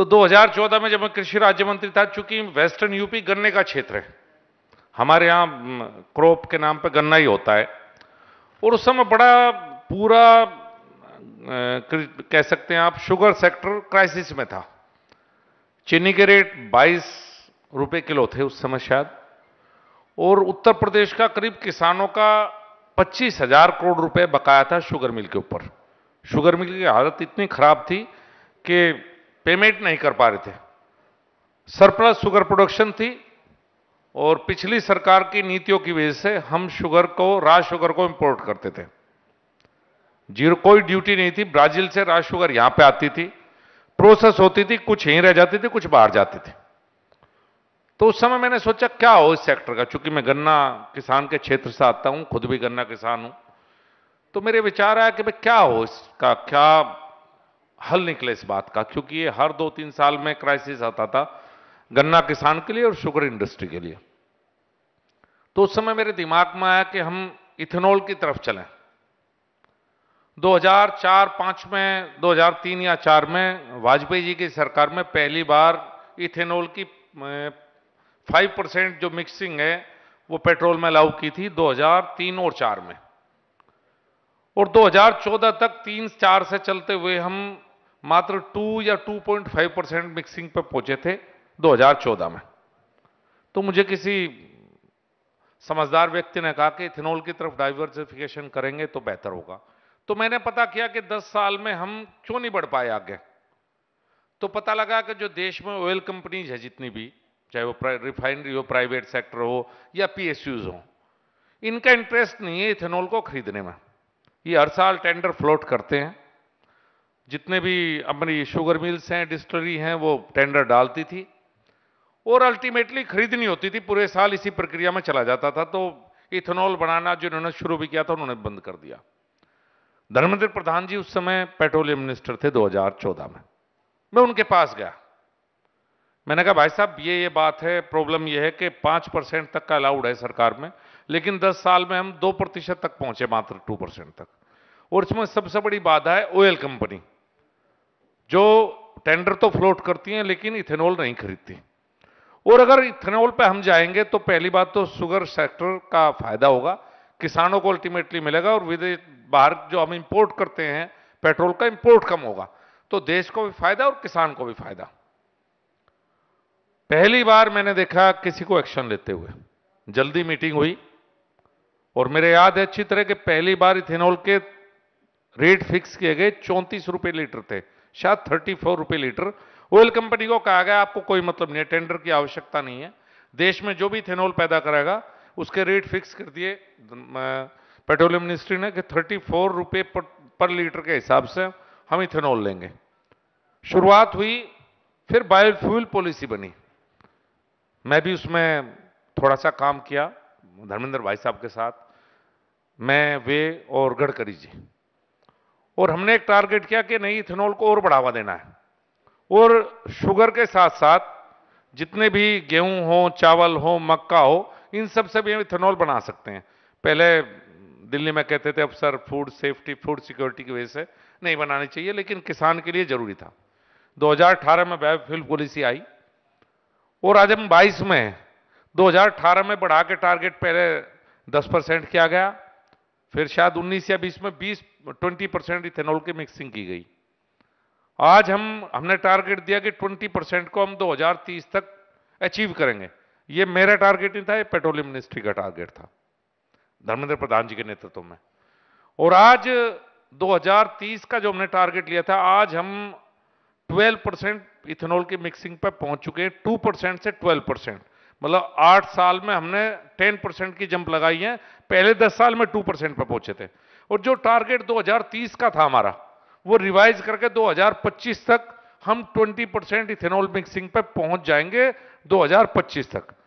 तो 2014 में जब मैं कृषि राज्य मंत्री था चूंकि वेस्टर्न यूपी गन्ने का क्षेत्र है हमारे यहाँ क्रॉप के नाम पर गन्ना ही होता है और उस समय बड़ा पूरा कह सकते हैं आप शुगर सेक्टर क्राइसिस में था चीनी के रेट 22 रुपए किलो थे उस समय शायद और उत्तर प्रदेश का करीब किसानों का पच्चीस हजार करोड़ रुपए बकाया था शुगर मिल के ऊपर शुगर मिल की हालत इतनी खराब थी कि पेमेंट नहीं कर पा रहे थे सरप्लस शुगर प्रोडक्शन थी और पिछली सरकार की नीतियों की वजह से हम शुगर को रा शुगर को इंपोर्ट करते थे जीरो कोई ड्यूटी नहीं थी ब्राजील से रा शुगर यहां पे आती थी प्रोसेस होती थी कुछ यहीं रह जाती थी कुछ बाहर जाती थी तो उस समय मैंने सोचा क्या हो इस सेक्टर का चूंकि मैं गन्ना किसान के क्षेत्र से आता हूं खुद भी गन्ना किसान हूं तो मेरे विचार आया कि भाई क्या हो इसका क्या हल निकले इस बात का क्योंकि ये हर दो तीन साल में क्राइसिस आता था गन्ना किसान के लिए और शुगर इंडस्ट्री के लिए तो उस समय मेरे दिमाग में आया कि हम इथेनॉल की तरफ चलें 2004-5 में 2003 या 4 में वाजपेयी जी की सरकार में पहली बार इथेनॉल की फाइव परसेंट जो मिक्सिंग है वो पेट्रोल में अलाउ की थी 2003 और 4 में और 2014 तक तीन चार से चलते हुए हम मात्र टू या 2.5 परसेंट मिक्सिंग पर पहुंचे थे 2014 में तो मुझे किसी समझदार व्यक्ति ने कहा कि इथेनॉल की तरफ डाइवर्सिफिकेशन करेंगे तो बेहतर होगा तो मैंने पता किया कि 10 साल में हम क्यों नहीं बढ़ पाए आगे तो पता लगा कि जो देश में ऑयल कंपनीज है जितनी भी चाहे वो रिफाइनरी हो प्राइवेट सेक्टर हो या पीएसयूज हो इनका इंटरेस्ट नहीं है इथेनॉल को खरीदने में ये हर साल टेंडर फ्लोट करते हैं जितने भी अपनी शुगर मिल्स हैं डिस्टलरी हैं वो टेंडर डालती थी और अल्टीमेटली खरीदनी होती थी पूरे साल इसी प्रक्रिया में चला जाता था तो इथेनॉल बनाना जो इन्होंने शुरू भी किया था उन्होंने बंद कर दिया धर्मेंद्र प्रधान जी उस समय पेट्रोलियम मिनिस्टर थे 2014 में मैं उनके पास गया मैंने कहा भाई साहब ये ये बात है प्रॉब्लम ये है कि पाँच परसेंट तक का अलाउड है सरकार में लेकिन दस साल में हम दो प्रतिशत तक पहुंचे मात्र टू परसेंट तक और इसमें सबसे बड़ी बाधा है ऑयल कंपनी जो टेंडर तो फ्लोट करती हैं लेकिन इथेनॉल नहीं खरीदती और अगर इथेनॉल पे हम जाएंगे तो पहली बात तो शुगर सेक्टर का फायदा होगा किसानों को अल्टीमेटली मिलेगा और विदेश बाहर जो हम इंपोर्ट करते हैं पेट्रोल का इंपोर्ट कम होगा तो देश को भी फायदा और किसान को भी फायदा पहली बार मैंने देखा किसी को एक्शन लेते हुए जल्दी मीटिंग हुई और मेरे याद है अच्छी तरह के पहली बार इथेनॉल के रेट फिक्स किए गए चौंतीस रुपए लीटर थे शायद थर्टी फोर रुपये लीटर ऑयल कंपनी को कहा गया आपको कोई मतलब नहीं है टेंडर की आवश्यकता नहीं है देश में जो भी इथेनॉल पैदा करेगा उसके रेट फिक्स कर दिए पेट्रोलियम मिनिस्ट्री ने कि थर्टी फोर रुपये पर, पर लीटर के हिसाब से हम इथेनॉल लेंगे शुरुआत हुई फिर बायोफ्यूल पॉलिसी बनी मैं भी उसमें थोड़ा सा काम किया धर्मेंद्र भाई साहब के साथ मैं वे और गडकरी जी और हमने एक टारगेट किया कि नहीं इथेनॉल को और बढ़ावा देना है और शुगर के साथ साथ जितने भी गेहूं हो चावल हो मक्का हो इन सब से भी हम इथेनॉल बना सकते हैं पहले दिल्ली में कहते थे अफसर फूड सेफ्टी फूड सिक्योरिटी की वजह से नहीं बनानी चाहिए लेकिन किसान के लिए ज़रूरी था 2018 में बायोफ्यूल पॉलिसी आई और आज हम बाईस में 2018 में बढ़ा के टारगेट पहले 10 परसेंट किया गया फिर शायद 19 या 20 में 20 20 परसेंट इथेनॉल की मिक्सिंग की गई आज हम हमने टारगेट दिया कि 20 परसेंट को हम 2030 तक अचीव करेंगे ये मेरा टारगेट नहीं था ये पेट्रोलियम मिनिस्ट्री का टारगेट था धर्मेंद्र प्रधान जी के नेतृत्व में और आज 2030 का जो हमने टारगेट लिया था आज हम 12 परसेंट इथेनॉल की मिक्सिंग पर पहुंच चुके हैं 2 परसेंट से 12 परसेंट मतलब आठ साल में हमने टेन परसेंट की जंप लगाई है पहले दस साल में टू परसेंट पर पहुंचे थे और जो टारगेट 2030 का था हमारा वो रिवाइज करके 2025 तक हम 20 परसेंट इथेनॉल मिक्सिंग पर पहुंच जाएंगे 2025 तक